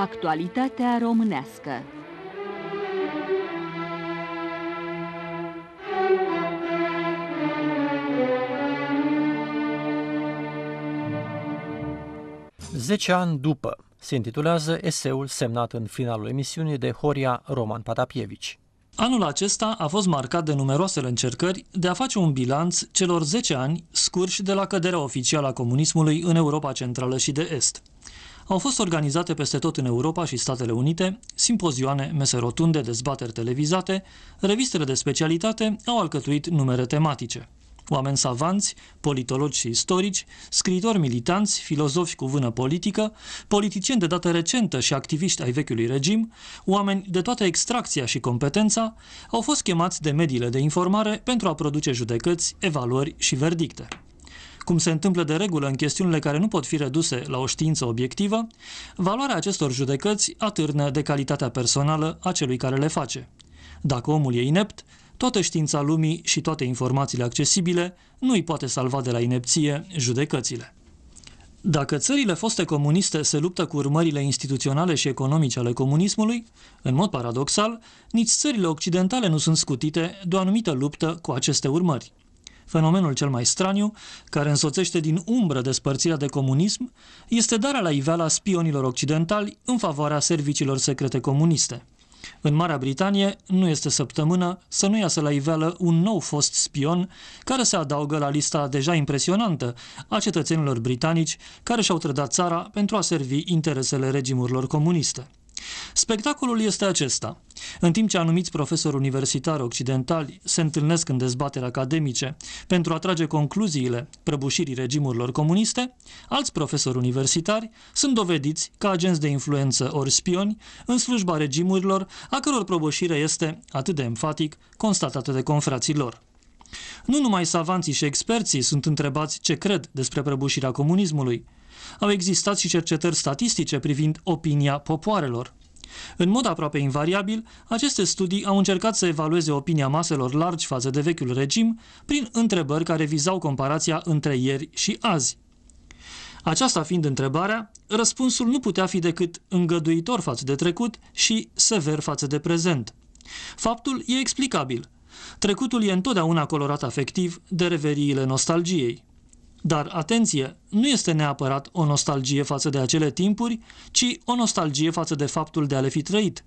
Actualitatea românească Zece ani după se intitulează eseul semnat în finalul emisiunii de Horia Roman Patapievici. Anul acesta a fost marcat de numeroasele încercări de a face un bilanț celor 10 ani scurși de la căderea oficială a comunismului în Europa Centrală și de Est. Au fost organizate peste tot în Europa și Statele Unite simpozioane, mese rotunde, dezbateri televizate, revistele de specialitate au alcătuit numere tematice. Oameni savanți, politologi și istorici, scriitori militanți, filozofi cu vână politică, politicieni de dată recentă și activiști ai vechiului regim, oameni de toată extracția și competența, au fost chemați de mediile de informare pentru a produce judecăți, evaluări și verdicte cum se întâmplă de regulă în chestiunile care nu pot fi reduse la o știință obiectivă, valoarea acestor judecăți atârnă de calitatea personală a celui care le face. Dacă omul e inept, toată știința lumii și toate informațiile accesibile nu îi poate salva de la inepție judecățile. Dacă țările foste comuniste se luptă cu urmările instituționale și economice ale comunismului, în mod paradoxal, nici țările occidentale nu sunt scutite de o anumită luptă cu aceste urmări. Fenomenul cel mai straniu, care însoțește din umbră despărțirea de comunism, este darea la iveala spionilor occidentali în favoarea serviciilor secrete comuniste. În Marea Britanie nu este săptămână să nu iasă la iveală un nou fost spion care se adaugă la lista deja impresionantă a cetățenilor britanici care și-au trădat țara pentru a servi interesele regimurilor comuniste. Spectacolul este acesta. În timp ce anumiți profesori universitari occidentali se întâlnesc în dezbateri academice pentru a trage concluziile prăbușirii regimurilor comuniste, alți profesori universitari sunt dovediți ca agenți de influență ori spioni în slujba regimurilor a căror prăbușire este, atât de enfatic, constatată de confrații lor. Nu numai savanții și experții sunt întrebați ce cred despre prăbușirea comunismului, au existat și cercetări statistice privind opinia popoarelor. În mod aproape invariabil, aceste studii au încercat să evalueze opinia maselor largi față de vechiul regim prin întrebări care vizau comparația între ieri și azi. Aceasta fiind întrebarea, răspunsul nu putea fi decât îngăduitor față de trecut și sever față de prezent. Faptul e explicabil. Trecutul e întotdeauna colorat afectiv de reveriile nostalgiei. Dar, atenție, nu este neapărat o nostalgie față de acele timpuri, ci o nostalgie față de faptul de a le fi trăit.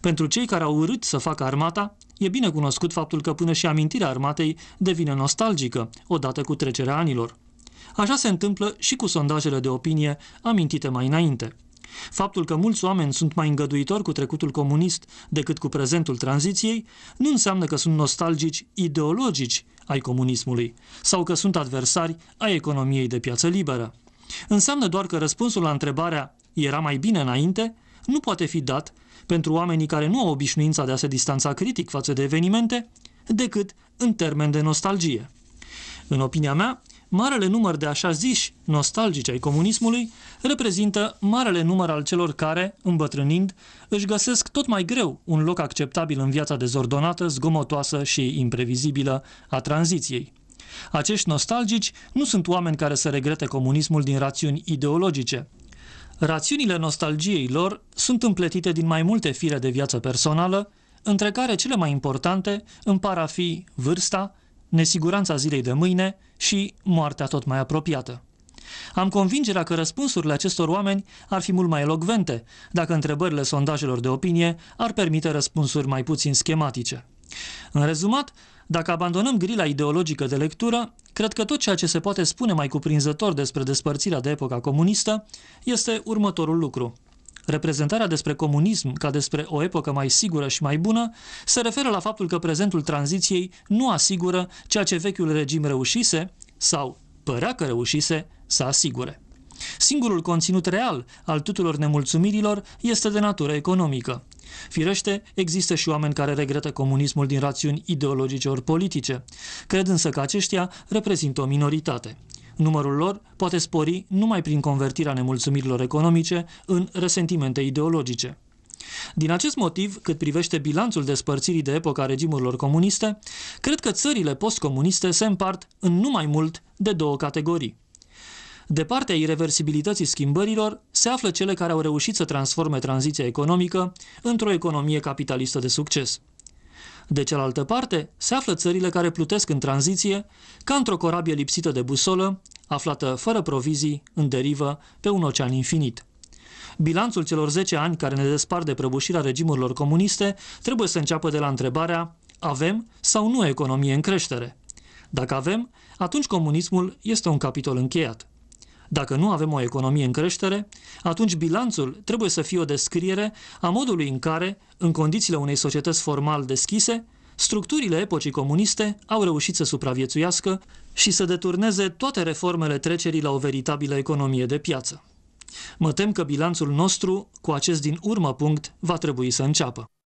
Pentru cei care au urât să facă armata, e bine cunoscut faptul că până și amintirea armatei devine nostalgică, odată cu trecerea anilor. Așa se întâmplă și cu sondajele de opinie amintite mai înainte. Faptul că mulți oameni sunt mai îngăduitori cu trecutul comunist decât cu prezentul tranziției nu înseamnă că sunt nostalgici ideologici ai comunismului sau că sunt adversari ai economiei de piață liberă. Înseamnă doar că răspunsul la întrebarea era mai bine înainte nu poate fi dat pentru oamenii care nu au obișnuința de a se distanța critic față de evenimente, decât în termen de nostalgie. În opinia mea, marele număr de așa ziși nostalgici ai comunismului reprezintă marele număr al celor care, îmbătrânind, își găsesc tot mai greu un loc acceptabil în viața dezordonată, zgomotoasă și imprevizibilă a tranziției. Acești nostalgici nu sunt oameni care să regrete comunismul din rațiuni ideologice. Rațiunile nostalgiei lor sunt împletite din mai multe fire de viață personală, între care cele mai importante împar a fi vârsta, nesiguranța zilei de mâine și moartea tot mai apropiată. Am convingerea că răspunsurile acestor oameni ar fi mult mai elocvente dacă întrebările sondajelor de opinie ar permite răspunsuri mai puțin schematice. În rezumat, dacă abandonăm grila ideologică de lectură, cred că tot ceea ce se poate spune mai cuprinzător despre despărțirea de epoca comunistă este următorul lucru – Reprezentarea despre comunism ca despre o epocă mai sigură și mai bună se referă la faptul că prezentul tranziției nu asigură ceea ce vechiul regim reușise sau părea că reușise să asigure. Singurul conținut real al tuturor nemulțumirilor este de natură economică. Firește, există și oameni care regretă comunismul din rațiuni ideologice ori politice. Cred însă că aceștia reprezintă o minoritate. Numărul lor poate spori numai prin convertirea nemulțumirilor economice în resentimente ideologice. Din acest motiv, cât privește bilanțul despărțirii de epoca regimurilor comuniste, cred că țările postcomuniste se împart în numai mult de două categorii. De partea irreversibilității schimbărilor se află cele care au reușit să transforme tranziția economică într-o economie capitalistă de succes. De cealaltă parte, se află țările care plutesc în tranziție, ca într-o corabie lipsită de busolă, aflată fără provizii, în derivă, pe un ocean infinit. Bilanțul celor 10 ani care ne despart de prăbușirea regimurilor comuniste trebuie să înceapă de la întrebarea avem sau nu economie în creștere? Dacă avem, atunci comunismul este un capitol încheiat. Dacă nu avem o economie în creștere, atunci bilanțul trebuie să fie o descriere a modului în care, în condițiile unei societăți formal deschise, structurile epocii comuniste au reușit să supraviețuiască și să deturneze toate reformele trecerii la o veritabilă economie de piață. Mă tem că bilanțul nostru, cu acest din urmă punct, va trebui să înceapă.